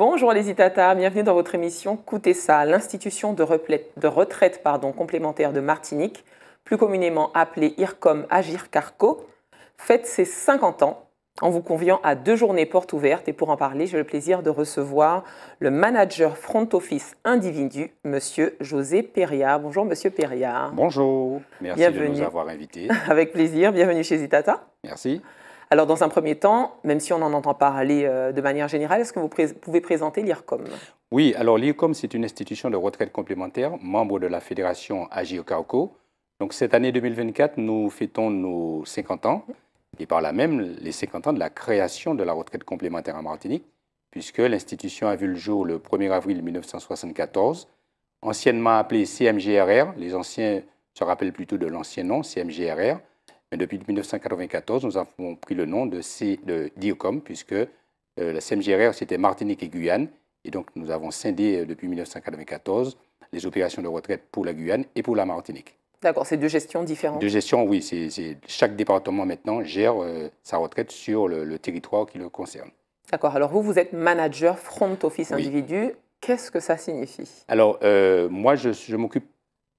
Bonjour les Itata, bienvenue dans votre émission Coutez ça, l'institution de, de, retraite complémentaire de Martinique, plus communément appelée IRCOM Agir Carco, fête ses 50 ans en vous conviant à deux journées portes ouvertes. Et pour en parler, j'ai le plaisir de recevoir le manager front office individu, Monsieur José Peria. Bonjour, Monsieur Peria. Bonjour. Merci de nous avoir invités. Avec plaisir. Bienvenue chez Itata. Merci. Alors, dans un premier temps, même si on en entend parler euh, de manière générale, est-ce que vous pouvez présenter l'IRCOM Oui, alors l'IRCOM, c'est une institution de retraite complémentaire, membre de la fédération Agio Carco. Donc, cette année 2024, nous fêtons nos 50 ans et par là même les 50 ans de la création de la retraite complémentaire en Martinique, puisque l'institution a vu le jour le 1er avril 1974, anciennement appelée CMGRR, les anciens se rappellent plutôt de l'ancien nom, CMGRR, mais depuis 1994, nous avons pris le nom de, C, de DIOCOM, puisque euh, la CMGRR, c'était Martinique et Guyane. Et donc, nous avons scindé euh, depuis 1994 les opérations de retraite pour la Guyane et pour la Martinique. D'accord, c'est deux gestions différentes. Deux gestions, oui. C'est chaque département maintenant gère euh, sa retraite sur le, territoire qui le concerne. D'accord. Alors vous, vous êtes manager front office individu. Qu'est-ce que ça signifie Alors moi, je, je m'occupe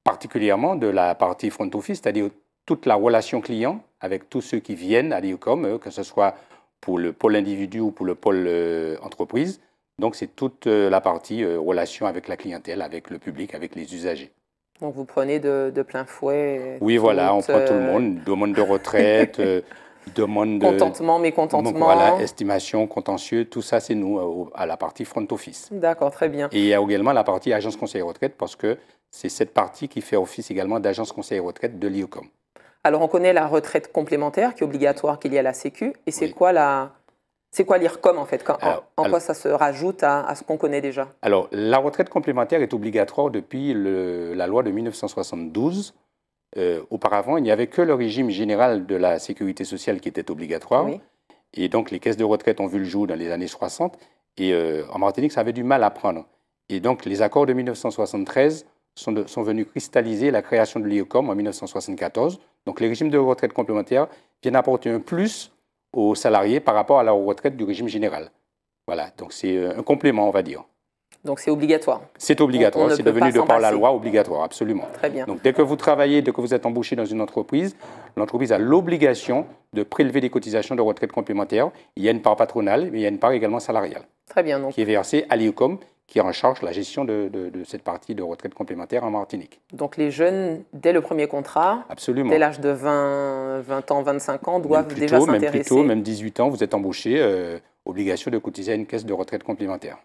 particulièrement de la partie front office, c'est-à-dire toute la relation client avec tous ceux qui viennent à l'IOCOM, euh, que ce soit pour le pôle individu ou pour le pôle euh, entreprise. Donc c'est toute euh, la partie relation avec la clientèle, avec le public, avec les usagers. Donc vous prenez de, de plein fouet. Oui, voilà, on prend tout le monde. Demande de retraite, demande de... Contentement, mécontentement. Voilà, estimation, contentieux, tout ça c'est nous à la partie front office. D'accord, très bien. Et il y a également la partie agence conseil retraite parce que c'est cette partie qui fait office également d'agence conseil retraite de l'IOCOM. Alors, on connaît la retraite complémentaire qui est obligatoire, qu'il y à la Sécu. Et c'est quoi la, c'est quoi l'IRCOM en fait En, quoi ça se rajoute à, ce qu'on connaît déjà Alors, la retraite complémentaire est obligatoire depuis la loi de 1972. Euh, auparavant, il n'y avait que le régime général de la sécurité sociale qui était obligatoire. Et donc, les caisses de retraite ont vu le jour dans les années 60. Et euh, en Martinique, ça avait du mal à prendre. Et donc, les accords de 1973 sont, venus cristalliser la création de l'IOCOM en 1974. Donc les régimes de retraite complémentaire viennent apporter un plus aux salariés par rapport à la retraite du régime général. Voilà, donc c'est euh, un complément, on va dire. Donc c'est obligatoire. C'est obligatoire, c'est devenu de par la loi obligatoire, absolument. Très bien. Donc dès que vous travaillez, dès que vous êtes embauché dans une entreprise, l'entreprise a l'obligation de prélever des cotisations de retraite complémentaire. Il y a une part patronale, mais il y a une part également salariale. Très bien. Donc. Qui est versée à l'IOCOM, qui est en charge la gestion de, cette partie de retraite complémentaire en Martinique. Donc les jeunes, dès le premier contrat, Absolument. dès l'âge de 20, 20 ans, 25 ans, doivent déjà s'intéresser. Même plus tôt, même 18 ans, vous êtes embauché, euh, obligation de cotiser à une caisse de retraite complémentaire.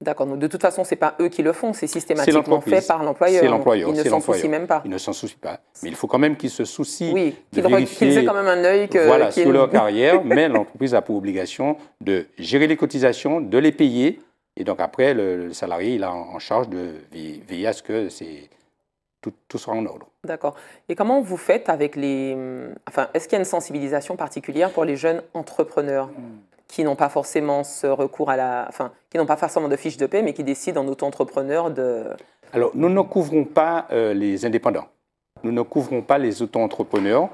D'accord, de toute façon, ce n'est pas eux qui le font, c'est systématiquement fait par l'employeur. C'est l'employeur, Ils ne s'en soucient même pas. Ils ne s'en soucient pas. Mais il faut quand même qu'ils se soucient oui, qu'ils aient quand même un œil Voilà, sur leur carrière, mais l'entreprise a pour obligation de gérer les cotisations, de les payer, et donc après, le, salarié, il a en, charge de veiller, à ce que tout, tout soit en ordre. D'accord. Et comment vous faites avec les... Enfin, est-ce qu'il y a une sensibilisation particulière pour les jeunes entrepreneurs hmm. qui n'ont pas forcément ce recours à la... Enfin, qui n'ont pas forcément de fiche de paie, mais qui décident en auto-entrepreneur de... Alors, nous ne couvrons pas euh, les indépendants. Nous ne couvrons pas les auto-entrepreneurs.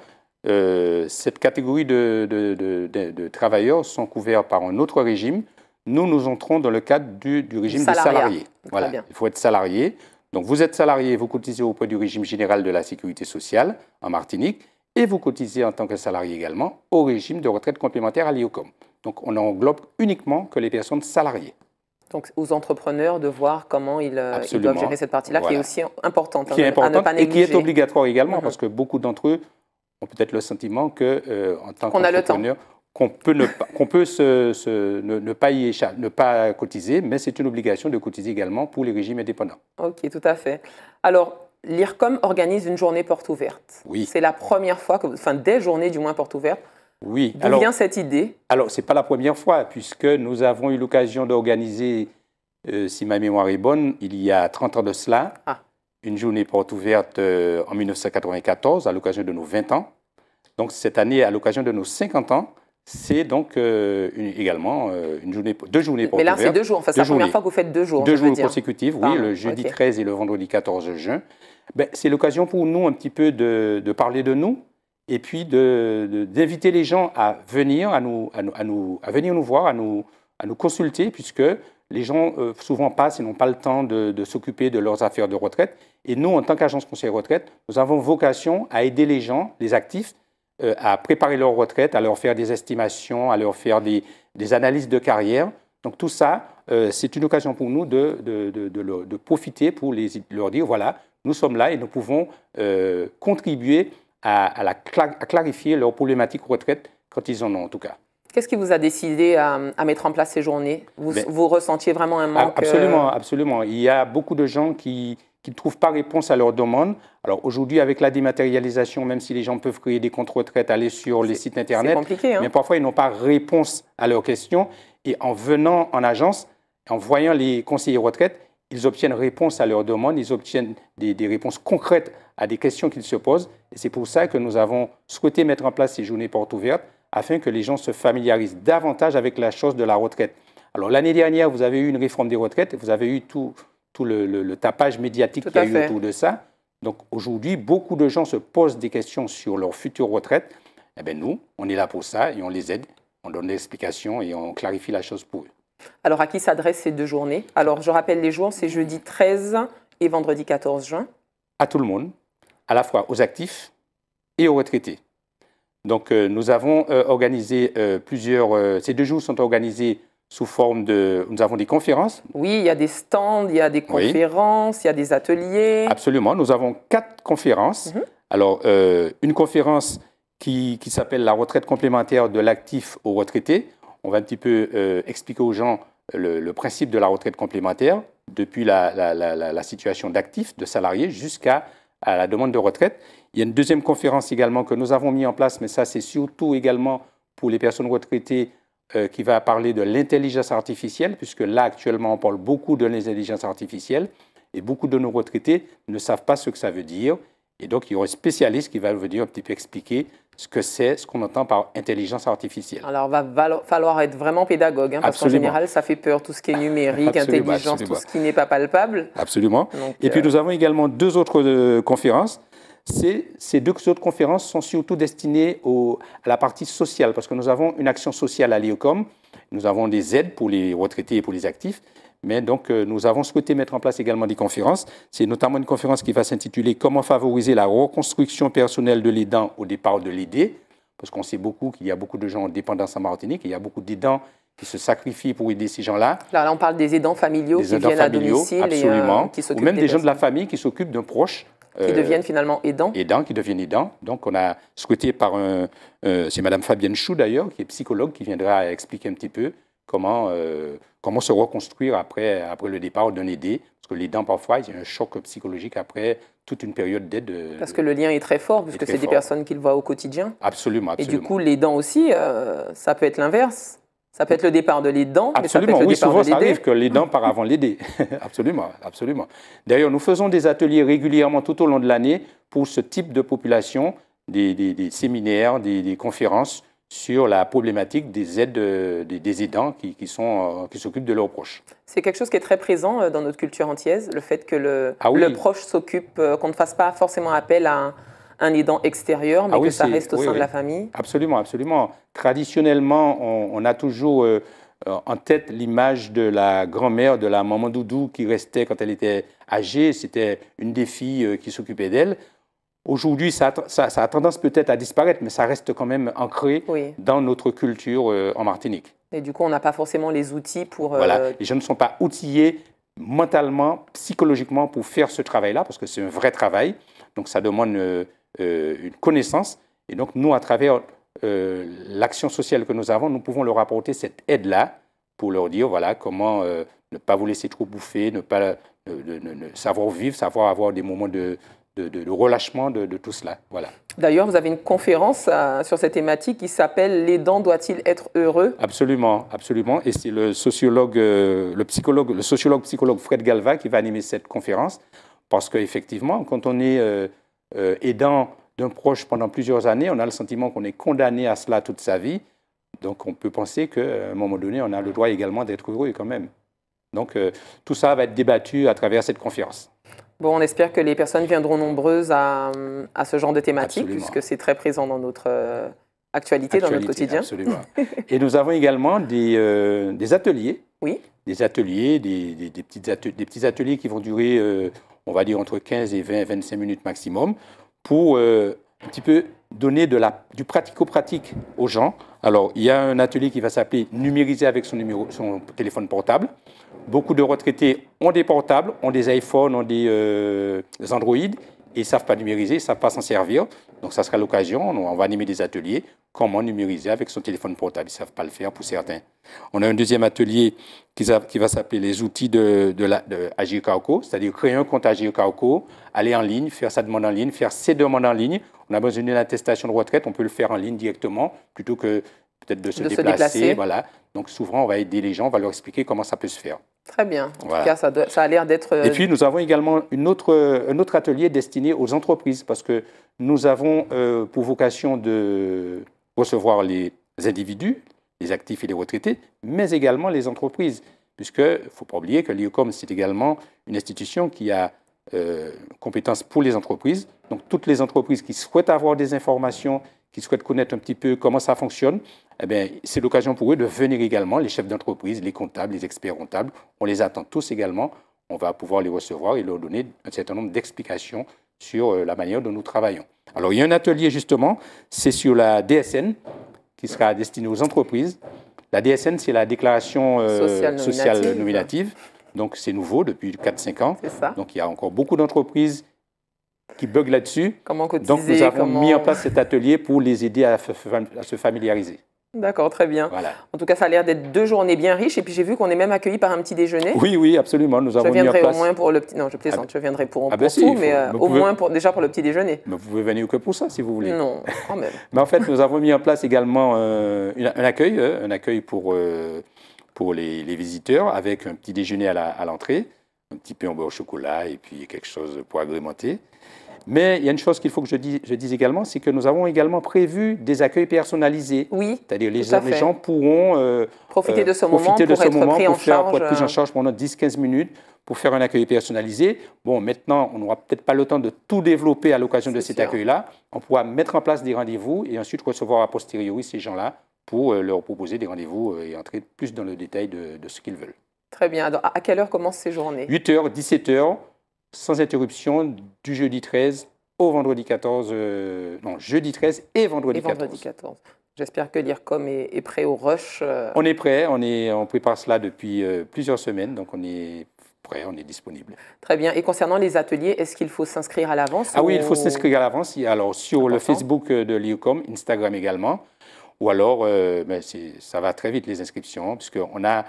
Euh, cette catégorie de, de, travailleurs sont couverts par un autre régime nous, nous entrons dans le cadre du, régime des salariés. Voilà, il faut être salarié. Donc vous êtes salarié, vous cotisez auprès du régime général de la sécurité sociale en Martinique et vous cotisez en tant que salarié également au régime de retraite complémentaire à l'IOCOM. Donc on englobe uniquement que les personnes salariées. Donc aux entrepreneurs de voir comment ils, euh, doivent gérer cette partie-là, qui est aussi importante, hein, qui est importante à ne pas négliger. et qui est obligatoire également, mm-hmm. parce que beaucoup d'entre eux ont peut-être le sentiment que euh, en tant qu'entrepreneur, qu'on peut, ne pas, peut ne, pas y échapper, ne pas cotiser, mais c'est une obligation de cotiser également pour les régimes indépendants. Ok, tout à fait. Alors, l'IRCOM organise une journée porte ouverte. Oui. C'est la première fois, que, enfin des journées du moins porte ouverte. Oui. D'où vient cette idée Alors, ce n'est pas la première fois, puisque nous avons eu l'occasion d'organiser, euh, si ma mémoire est bonne, il y a 30 ans de cela, ah. une journée porte ouverte euh, en 1994, à l'occasion de nos 20 ans. Donc, cette année, à l'occasion de nos 50 ans, c'est donc euh, également euh, une journée, deux journées pour Mais là, c'est deux jours. Enfin, c'est la première fois que vous faites deux jours. Deux jours consécutifs, oui, le jeudi 13 et le vendredi 14 juin. Ben, c'est l'occasion pour nous un petit peu de, parler de nous et puis d'inviter de, les gens à venir, à, nous, à, nous, à, venir nous voir, à nous, à nous consulter, puisque les gens euh, souvent passent et n'ont pas le temps de, de s'occuper de leurs affaires de retraite. Et nous, en tant qu'agence conseil retraite, nous avons vocation à aider les gens, les actifs, euh, à préparer leur retraite, à leur faire des estimations, à leur faire des, analyses de carrière. Donc tout ça, euh, c'est une occasion pour nous de, de, de, de profiter pour les, leur dire, voilà, nous sommes là et nous pouvons euh, contribuer à, à, la, clarifier leur problématique retraite quand ils en ont en tout cas. Qu'est-ce qui vous a décidé à, à, mettre en place ces journées vous, ben vous, ressentiez vraiment un manque Absolument, absolument. Il y a beaucoup de gens qui, qu'ils ne trouvent pas réponse à leurs demandes. Alors aujourd'hui, avec la dématérialisation, même si les gens peuvent créer des comptes retraites, aller sur les sites Internet, hein. mais parfois ils n'ont pas réponse à leurs questions. Et en venant en agence, en voyant les conseillers retraite, ils obtiennent réponse à leurs demandes, ils obtiennent des, des réponses concrètes à des questions qu'ils se posent. Et c'est pour ça que nous avons souhaité mettre en place ces journées portes ouvertes afin que les gens se familiarisent davantage avec la chose de la retraite. Alors l'année dernière, vous avez eu une réforme des retraites, vous avez eu tout, tout le, tapage médiatique qu'il y a eu autour de ça. Donc aujourd'hui, beaucoup de gens se posent des questions sur leur future retraite. Eh bien nous, on est là pour ça et on les aide, on donne des explications et on clarifie la chose pour eux. Alors à qui s'adressent ces deux journées Alors je rappelle les jours, c'est jeudi 13 et vendredi 14 juin. À tout le monde, à la fois aux actifs et aux retraités. Donc euh, nous avons euh, organisé euh, plusieurs... ces deux jours sont organisés sous forme de... Nous avons des conférences. Oui, il y a des stands, il y a des conférences, il y a des ateliers. Absolument, nous avons quatre conférences. Mhm. Alors, euh, une conférence qui, qui s'appelle la retraite complémentaire de l'actif au retraité. On va un petit peu euh, expliquer aux gens le, principe de la retraite complémentaire, depuis la, la, la situation d'actif, de salarié, jusqu'à à la demande de retraite. Il y a une deuxième conférence également que nous avons mis en place, mais ça c'est surtout également pour les personnes retraitées euh, qui va parler de l'intelligence artificielle, puisque là actuellement on parle beaucoup de l'intelligence artificielle, et beaucoup de nos retraités ne savent pas ce que ça veut dire. Et donc il y aura un spécialiste qui va venir un petit peu expliquer ce que c'est, ce qu'on entend par intelligence artificielle. Alors, il va falloir être vraiment pédagogue, hein, parce qu'en général, ça fait peur, tout ce qui est numérique, intelligence, tout ce qui n'est pas palpable. Absolument. et puis, euh, nous avons également deux autres euh, conférences. Ces, ces deux autres conférences sont surtout destinées à la partie sociale, parce que nous avons une action sociale à l'IOCOM, nous avons des aides pour les retraités et pour les actifs, mais donc euh, nous avons souhaité mettre en place également des conférences. C'est notamment une conférence qui va s'intituler Comment favoriser la reconstruction personnelle de l'aidant au départ de l'aider, parce qu'on sait beaucoup qu'il y a beaucoup de gens en dépendance en Martinique, il y a beaucoup d'aidants qui se sacrifient pour aider ces gens-là. Là, on parle des aidants familiaux qui viennent familiaux, à domicile et euh, qui Ou même des gens de la famille qui s'occupent d'un proche qui euh, deviennent finalement aidants. Aidants, qui deviennent aidants. Donc, on a souhaité par un. Euh, c'est Madame Fabienne Chou, d'ailleurs, qui est psychologue, qui viendra expliquer un petit peu comment, euh, comment se reconstruire après, après le départ d'un aidé. Parce que les dents, parfois, il y a un choc psychologique après toute une période d'aide. Parce que le lien est très fort, puisque c'est des personnes qu'il voit au quotidien. Absolument, absolument. Et du coup, les dents aussi, ça peut être l'inverse. Ça peut être le départ de l'aidant. E absolument, mais ça peut être oui, souvent ça e arrive que l'aidant e part avant l'aider. absolument, absolument. D'ailleurs, nous faisons des ateliers régulièrement tout au long de l'année pour ce type de population, des, séminaires, des, conférences sur la problématique des aides euh, des, aidants qui, sont, euh, qui s'occupent de leurs proches. C'est quelque chose qui est très présent euh, dans notre culture antillaise, le fait que le, ah le proche s'occupe, qu'on ne fasse pas forcément appel à un un aidant extérieur, mais ah que ça reste au sein de la famille Absolument, absolument. Traditionnellement, on, a toujours euh, en tête l'image de la grand-mère, de la maman doudou qui restait quand elle était âgée. C'était une des filles euh, qui s'occupait d'elle. Aujourd'hui, ça, a tendance peut-être à disparaître, mais ça reste quand même ancré dans notre culture euh, en Martinique. Et du coup, on n'a pas forcément les outils pour... Voilà, les gens ne sont pas outillés mentalement, psychologiquement pour faire ce travail-là, parce que c'est un vrai travail. Donc ça demande euh, une connaissance. Et donc, nous, à travers euh, l'action sociale que nous avons, nous pouvons leur apporter cette aide-là pour leur dire, voilà, comment euh, ne pas vous laisser trop bouffer, ne pas savoir vivre, savoir avoir des moments de, de, relâchement de, tout cela. Voilà. D'ailleurs, vous avez une conférence sur cette thématique qui s'appelle Les dents doit-il être heureux Absolument, absolument. Et c'est le sociologue, le psychologue, le sociologue psychologue Fred Galva qui va animer cette conférence parce qu'effectivement, quand on est euh, aidant d'un proche pendant plusieurs années, on a le sentiment qu'on est condamné à cela toute sa vie. Donc on peut penser qu'à un moment donné, on a le droit également d'être heureux quand même. Donc euh, tout ça va être débattu à travers cette conférence. Bon, on espère que les personnes viendront nombreuses à, ce genre de thématique, puisque c'est très présent dans notre euh, actualité, dans notre quotidien. Absolument. Et nous avons également des, ateliers. Oui. Des ateliers, des, ateliers, des petits ateliers qui vont durer on va dire entre 15 et 20, 25 minutes maximum, pour euh, un petit peu donner du pratico-pratique aux gens. Alors, il y a un atelier qui va s'appeler Numériser avec son, téléphone portable. Beaucoup de retraités ont des portables, ont des iPhones, ont des, euh, des Android ils ne savent pas numériser, ils ne savent pas s'en servir. Donc, ça sera l'occasion. On va animer des ateliers. Comment numériser avec son téléphone portable Ils ne savent pas le faire pour certains. On a un deuxième atelier qui, va s'appeler les outils de, de, c'est-à-dire créer un compte Agir aller en ligne, faire sa demande en ligne, faire ses demandes en ligne. On a besoin d'une attestation de retraite, on peut le faire en ligne directement plutôt que peut-être de, se, déplacer, Voilà. Donc, souvent, on va aider les gens, on va leur expliquer comment ça peut se faire. Très bien. En tout cas, ça, a l'air d'être. Euh, et puis, nous avons également une autre, euh, un autre atelier destiné aux entreprises, parce que nous avons euh, pour vocation de recevoir les individus, les actifs et les retraités, mais également les entreprises, puisque ne faut pas oublier que l'IOCOM, c'est également une institution qui a compétences pour les entreprises. Donc, toutes les entreprises qui souhaitent avoir des informations, qui souhaitent connaître un petit peu comment ça fonctionne, eh c'est l'occasion pour eux de venir également, les chefs d'entreprise, les comptables, les experts comptables. On les attend tous également. On va pouvoir les recevoir et leur donner un certain nombre d'explications sur euh, la manière dont nous travaillons. Alors, il y a un atelier justement, c'est sur la DSN, qui sera destinée aux entreprises. La DSN, c'est la déclaration euh, sociale, nominative. Donc, c'est nouveau depuis 4-5 ans. Donc, il y a encore beaucoup d'entreprises qui bug là-dessus. Donc, nous avons mis en place cet atelier pour les aider à, se familiariser. D'accord, très bien. En tout cas, ça a l'air d'être deux journées bien riches. Et puis, j'ai vu qu'on est même accueilli par un petit déjeuner. Oui, oui, absolument. Nous avons je viendrai au moins pour le petit. Non, je plaisante. Ah ben- je viendrai pour, ah, ben mais euh, au moins pour, déjà pour le petit déjeuner. Mais vous pouvez venir que pour ça, si vous voulez. Non, quand même. mais en fait, nous avons mis en place également euh, un accueil, euh, un accueil pour pour les, visiteurs, avec un petit déjeuner à l'entrée, un petit peu en beurre au chocolat et puis quelque chose pour agrémenter. Mais il y a une chose qu'il faut que je dise, je également, c'est que nous avons également prévu des accueils personnalisés. Oui. C'est-à-dire les, les gens pourront euh, profiter de ce euh, moment, pour, être en faire, charge, en euh, charge pendant 10-15 minutes pour faire un accueil personnalisé. Bon, maintenant, on n'aura peut-être pas le temps de tout développer à l'occasion de cet accueil-là. On pourra mettre en place des rendez-vous et ensuite recevoir a posteriori ces gens-là pour leur proposer des rendez-vous et entrer plus dans le détail de, de ce qu'ils veulent. Très bien. à quelle heure commencent ces journées 8h, 17h sans interruption du jeudi 13 au vendredi 14, euh, non, jeudi 13 et vendredi, et vendredi 14. J'espère que l'IRCOM est, prêt au rush. Euh. On est prêt, on, est, on prépare cela depuis euh, plusieurs semaines, donc on est prêt, on est disponible. Très bien. Et concernant les ateliers, est-ce qu'il faut s'inscrire à l'avance Ah oui, il faut s'inscrire à l'avance. Alors sur le Facebook de l'IRCOM, Instagram également, ou alors ben, ça va très vite les inscriptions, hein, puisqu'on a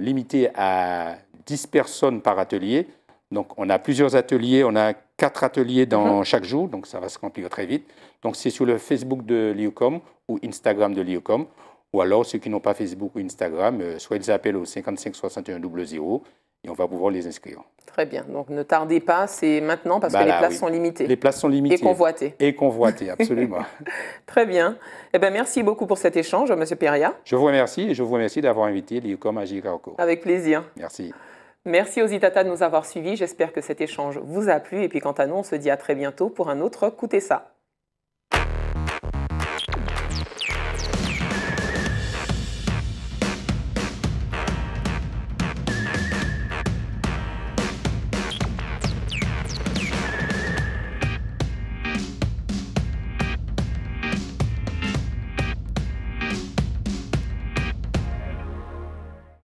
limité à 10 personnes par atelier. Donc on a plusieurs ateliers, on a quatre ateliers dans mhm. chaque jour, donc ça va se remplir très vite. Donc c'est sur le Facebook de l'IUCOM ou Instagram de l'IUCOM. Ou alors ceux qui n'ont pas Facebook ou Instagram, euh, soit ils appellent au 55 61 00 et on va pouvoir les inscrire. Très bien. Donc ne tardez pas, c'est maintenant parce bah que les places sont limitées. Les places sont limitées. Et convoitées. Et convoitées, absolument. Très bien. Eh bien, merci beaucoup pour cet échange, M. Peria. Je vous remercie et je vous remercie d'avoir invité l'IUCOM à Girarco. Avec plaisir. Merci. Merci aux Itata de nous avoir suivis. J'espère que cet échange vous a plu. Et puis quant à nous, on se dit à très bientôt pour un autre Coutez ça.